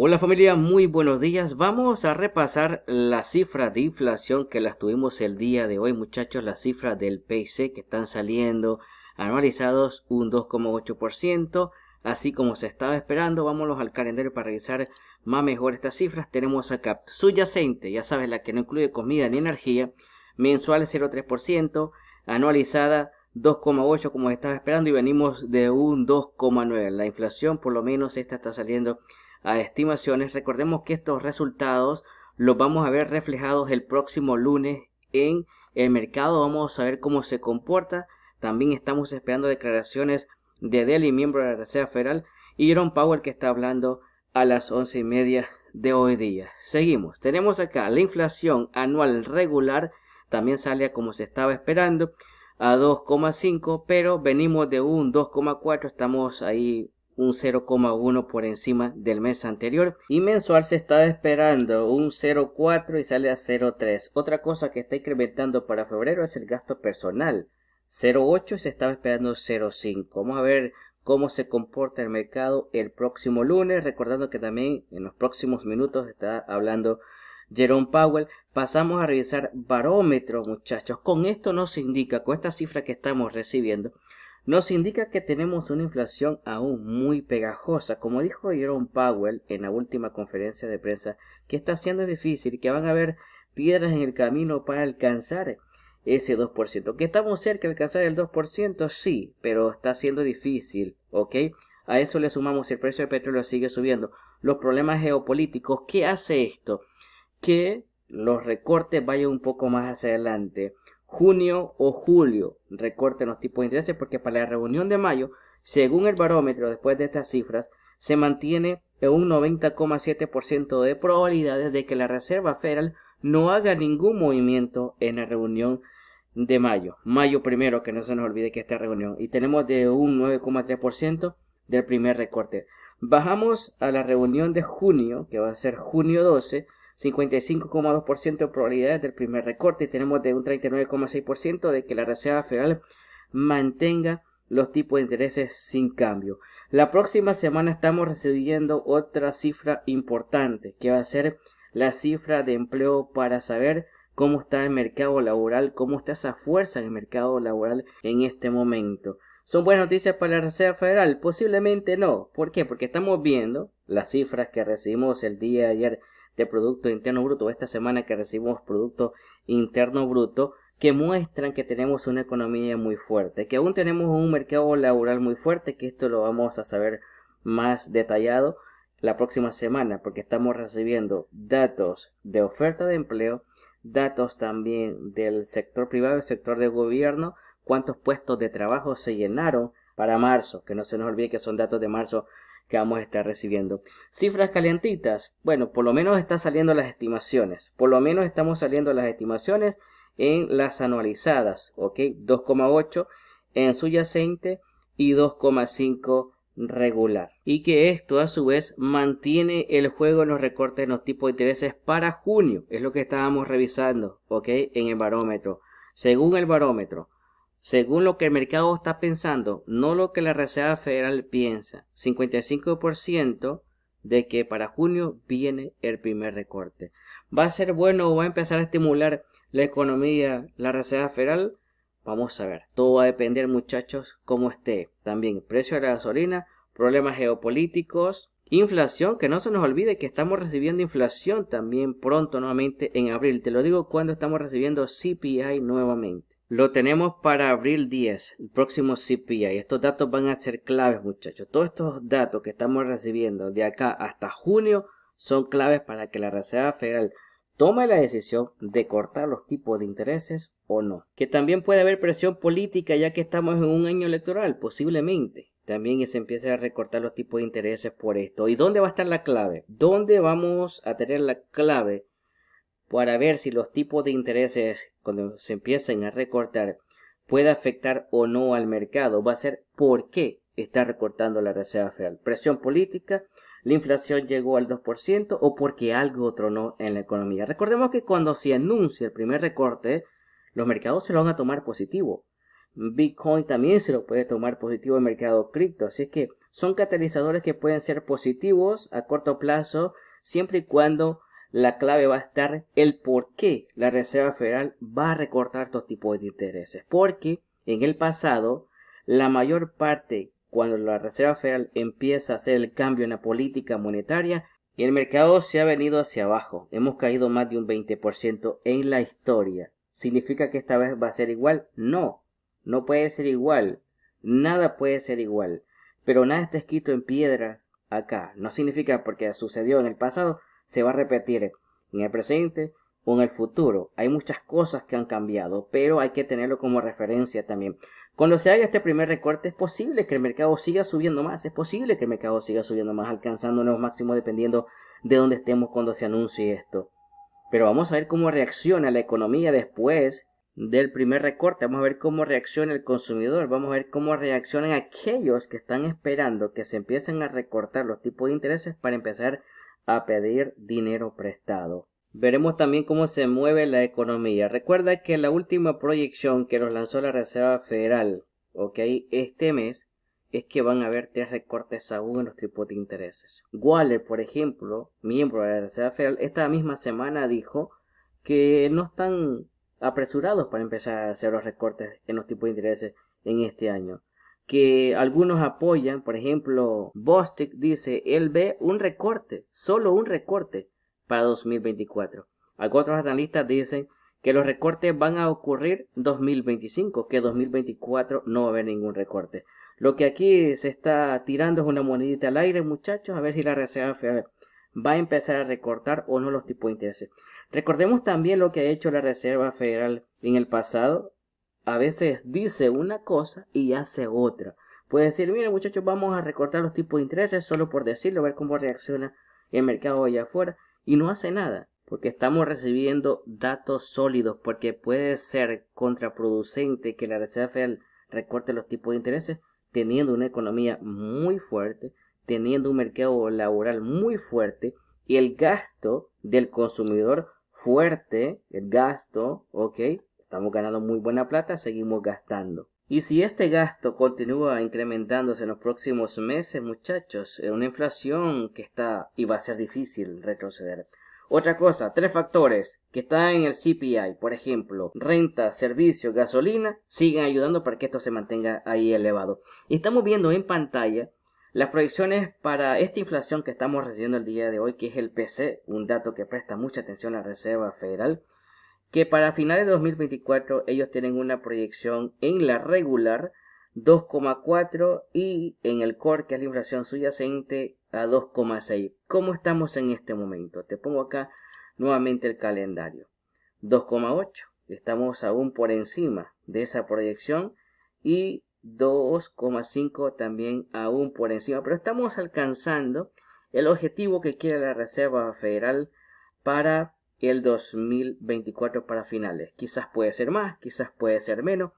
Hola familia, muy buenos días. Vamos a repasar la cifra de inflación que las tuvimos el día de hoy, muchachos. La cifra del PIC que están saliendo anualizados un 2,8%, así como se estaba esperando. Vámonos al calendario para revisar más mejor estas cifras. Tenemos acá subyacente, ya sabes, la que no incluye comida ni energía, mensual 0,3%, anualizada 2,8% como se estaba esperando y venimos de un 2,9%. La inflación, por lo menos esta está saliendo a estimaciones. Recordemos que estos resultados los vamos a ver reflejados el próximo lunes en el mercado. Vamos a ver cómo se comporta. También estamos esperando declaraciones de Delhi, miembro de la Reserva Federal, y Jerome Powell que está hablando a las once y media de hoy día. Seguimos. Tenemos acá la inflación anual regular. También sale como se estaba esperando a 2,5, pero venimos de un 2,4, estamos ahí un 0,1 por encima del mes anterior y mensual se estaba esperando un 0,4 y sale a 0,3. Otra cosa que está incrementando para febrero es el gasto personal. 0,8 y se estaba esperando 0,5. Vamos a ver cómo se comporta el mercado el próximo lunes, recordando que también en los próximos minutos está hablando Jerome Powell. Pasamos a revisar barómetros, muchachos. Con esto nos indica, con esta cifra que estamos recibiendo, nos indica que tenemos una inflación aún muy pegajosa. Como dijo Jerome Powell en la última conferencia de prensa, que está siendo difícil, que van a haber piedras en el camino para alcanzar ese 2%. ¿Que estamos cerca de alcanzar el 2%? Sí, pero está siendo difícil, ¿ok? A eso le sumamos el precio del petróleo sigue subiendo. Los problemas geopolíticos, ¿qué hace esto? Que los recortes vayan un poco más hacia adelante junio o julio en los tipos de intereses porque para la reunión de mayo, según el barómetro, después de estas cifras, se mantiene un 90,7% de probabilidades de que la Reserva Federal no haga ningún movimiento en la reunión de mayo. Mayo primero, que no se nos olvide que esta reunión. Y tenemos de un 9,3% del primer recorte. Bajamos a la reunión de junio, que va a ser junio 12, 55,2% de probabilidades del primer recorte y tenemos de un 39,6% de que la Reserva Federal mantenga los tipos de intereses sin cambio. La próxima semana estamos recibiendo otra cifra importante que va a ser la cifra de empleo para saber cómo está el mercado laboral, cómo está esa fuerza en el mercado laboral en este momento. ¿Son buenas noticias para la Reserva Federal? Posiblemente no. ¿Por qué? Porque estamos viendo las cifras que recibimos el día de ayer de Producto Interno Bruto, esta semana que recibimos Producto Interno Bruto, que muestran que tenemos una economía muy fuerte, que aún tenemos un mercado laboral muy fuerte, que esto lo vamos a saber más detallado la próxima semana, porque estamos recibiendo datos de oferta de empleo, datos también del sector privado, el sector del gobierno, cuántos puestos de trabajo se llenaron para marzo, que no se nos olvide que son datos de marzo que vamos a estar recibiendo. Cifras calientitas. Bueno, por lo menos está saliendo las estimaciones. Por lo menos estamos saliendo las estimaciones en las anualizadas, ¿ok? 2,8 en subyacente y 2,5 regular. Y que esto a su vez mantiene el juego en los recortes en los tipos de intereses para junio. Es lo que estábamos revisando, ¿ok? En el barómetro. Según el barómetro, según lo que el mercado está pensando, no lo que la Reserva Federal piensa. 55% de que para junio viene el primer recorte. ¿Va a ser bueno o va a empezar a estimular la economía la Reserva Federal? Vamos a ver. Todo va a depender, muchachos, cómo esté. También precio de la gasolina, problemas geopolíticos, inflación, que no se nos olvide que estamos recibiendo inflación también pronto nuevamente en abril. Te lo digo cuando estamos recibiendo CPI nuevamente. Lo tenemos para abril 10, el próximo CPI. Estos datos van a ser claves, muchachos. Todos estos datos que estamos recibiendo de acá hasta junio son claves para que la Reserva Federal tome la decisión de cortar los tipos de intereses o no. Que también puede haber presión política ya que estamos en un año electoral, posiblemente. También se empiece a recortar los tipos de intereses por esto. ¿Y dónde va a estar la clave? ¿Dónde vamos a tener la clave para ver si los tipos de intereses cuando se empiecen a recortar puede afectar o no al mercado va a ser por qué está recortando la Reserva Federal. Presión política, la inflación llegó al 2% o porque algo otro no en la economía. Recordemos que cuando se anuncia el primer recorte, los mercados se lo van a tomar positivo. Bitcoin también se lo puede tomar positivo el mercado cripto. Así es que son catalizadores que pueden ser positivos a corto plazo siempre y cuando la clave va a estar el por qué la Reserva Federal va a recortar estos tipos de intereses. Porque en el pasado, la mayor parte, cuando la Reserva Federal empieza a hacer el cambio en la política monetaria, el mercado se ha venido hacia abajo. Hemos caído más de un 20% en la historia. ¿Significa que esta vez va a ser igual? No, no puede ser igual. Nada puede ser igual. Pero nada está escrito en piedra acá. No significa porque sucedió en el pasado, se va a repetir en el presente o en el futuro. Hay muchas cosas que han cambiado, pero hay que tenerlo como referencia también. Cuando se haga este primer recorte, es posible que el mercado siga subiendo más, es posible que el mercado siga subiendo más, alcanzando nuevos máximos dependiendo de dónde estemos cuando se anuncie esto. Pero vamos a ver cómo reacciona la economía después del primer recorte. Vamos a ver cómo reacciona el consumidor. Vamos a ver cómo reaccionan aquellos que están esperando que se empiecen a recortar los tipos de intereses para empezar a pedir dinero prestado. Veremos también cómo se mueve la economía. Recuerda que la última proyección que nos lanzó la Reserva Federal, ok, este mes, es que van a haber tres recortes aún en los tipos de intereses. Waller, por ejemplo, miembro de la Reserva Federal, esta misma semana dijo que no están apresurados para empezar a hacer los recortes en los tipos de intereses en este año que algunos apoyan, por ejemplo, Bostic dice, él ve un recorte, solo un recorte para 2024. Algunos analistas dicen que los recortes van a ocurrir 2025, que 2024 no va a haber ningún recorte. Lo que aquí se está tirando es una monedita al aire, muchachos, a ver si la Reserva Federal va a empezar a recortar o no los tipos de interés. Recordemos también lo que ha hecho la Reserva Federal en el pasado, a veces dice una cosa y hace otra. Puede decir, mire muchachos, vamos a recortar los tipos de intereses solo por decirlo, ver cómo reacciona el mercado allá afuera. Y no hace nada, porque estamos recibiendo datos sólidos, porque puede ser contraproducente que la Reserva Federal recorte los tipos de intereses, teniendo una economía muy fuerte, teniendo un mercado laboral muy fuerte y el gasto del consumidor fuerte, el gasto, ¿ok? Estamos ganando muy buena plata, seguimos gastando. Y si este gasto continúa incrementándose en los próximos meses, muchachos, es una inflación que está y va a ser difícil retroceder. Otra cosa, tres factores que están en el CPI, por ejemplo, renta, servicio, gasolina, siguen ayudando para que esto se mantenga ahí elevado. Y estamos viendo en pantalla las proyecciones para esta inflación que estamos recibiendo el día de hoy, que es el PC, un dato que presta mucha atención a la Reserva Federal que para finales de 2024 ellos tienen una proyección en la regular 2,4 y en el core, que es la inflación subyacente, a 2,6. ¿Cómo estamos en este momento? Te pongo acá nuevamente el calendario. 2,8. Estamos aún por encima de esa proyección y 2,5 también aún por encima. Pero estamos alcanzando el objetivo que quiere la Reserva Federal para el 2024 para finales. Quizás puede ser más, quizás puede ser menos,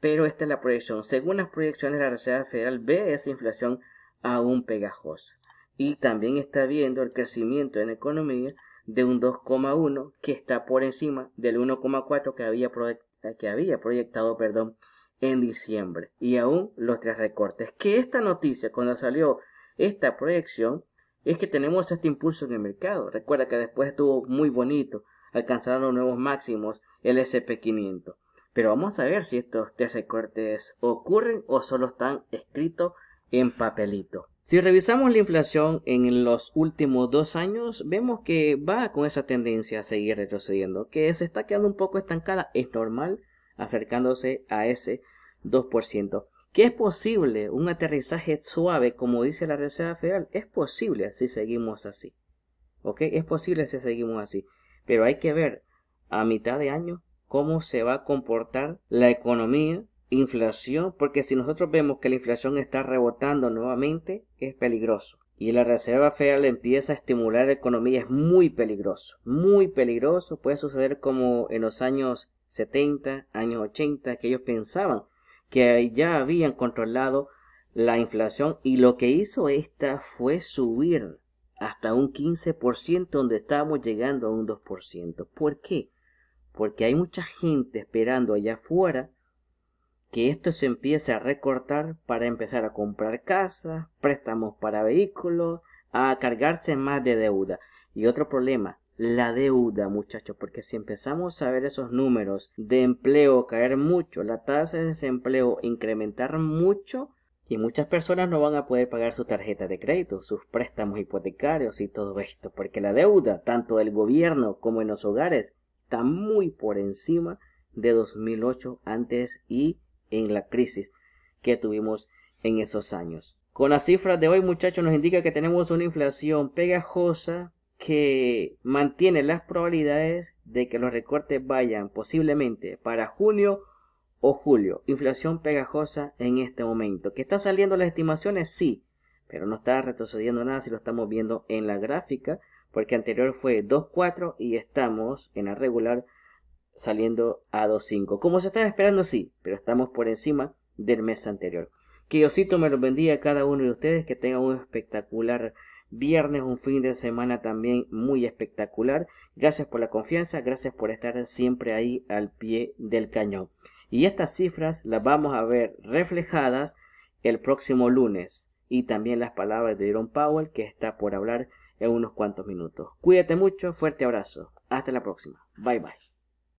pero esta es la proyección. Según las proyecciones, de la Reserva Federal ve esa inflación aún pegajosa. Y también está viendo el crecimiento en economía de un 2,1 que está por encima del 1,4 que había, que había proyectado perdón, en diciembre. Y aún los tres recortes. Que esta noticia, cuando salió esta proyección, es que tenemos este impulso en el mercado. Recuerda que después estuvo muy bonito, los nuevos máximos el SP500. Pero vamos a ver si estos tres recortes ocurren o solo están escritos en papelito. Si revisamos la inflación en los últimos dos años, vemos que va con esa tendencia a seguir retrocediendo, que se está quedando un poco estancada, es normal, acercándose a ese 2%. ¿Qué es posible un aterrizaje suave, como dice la Reserva Federal? Es posible si seguimos así. ¿Ok? Es posible si seguimos así. Pero hay que ver a mitad de año cómo se va a comportar la economía, inflación, porque si nosotros vemos que la inflación está rebotando nuevamente, es peligroso. Y la Reserva Federal empieza a estimular la economía, es muy peligroso, muy peligroso. Puede suceder como en los años 70, años 80, que ellos pensaban que ya habían controlado la inflación y lo que hizo esta fue subir hasta un 15% donde estábamos llegando a un 2%. ¿Por qué? Porque hay mucha gente esperando allá afuera que esto se empiece a recortar para empezar a comprar casas, préstamos para vehículos, a cargarse más de deuda. Y otro problema, la deuda, muchachos, porque si empezamos a ver esos números de empleo caer mucho, la tasa de desempleo incrementar mucho, y muchas personas no van a poder pagar su tarjeta de crédito, sus préstamos hipotecarios y todo esto, porque la deuda, tanto del gobierno como en los hogares, está muy por encima de 2008 antes y en la crisis que tuvimos en esos años. Con las cifras de hoy, muchachos, nos indica que tenemos una inflación pegajosa que mantiene las probabilidades de que los recortes vayan posiblemente para junio o julio. Inflación pegajosa en este momento. ¿Que está saliendo las estimaciones? Sí, pero no está retrocediendo nada si lo estamos viendo en la gráfica, porque anterior fue 2.4 y estamos en la regular saliendo a 2.5. Como se estaba esperando, sí, pero estamos por encima del mes anterior. Que Diosito me los bendiga a cada uno de ustedes, que tenga un espectacular viernes, un fin de semana también muy espectacular. Gracias por la confianza, gracias por estar siempre ahí al pie del cañón. Y estas cifras las vamos a ver reflejadas el próximo lunes y también las palabras de Jerome Powell que está por hablar en unos cuantos minutos. Cuídate mucho, fuerte abrazo. Hasta la próxima. Bye bye.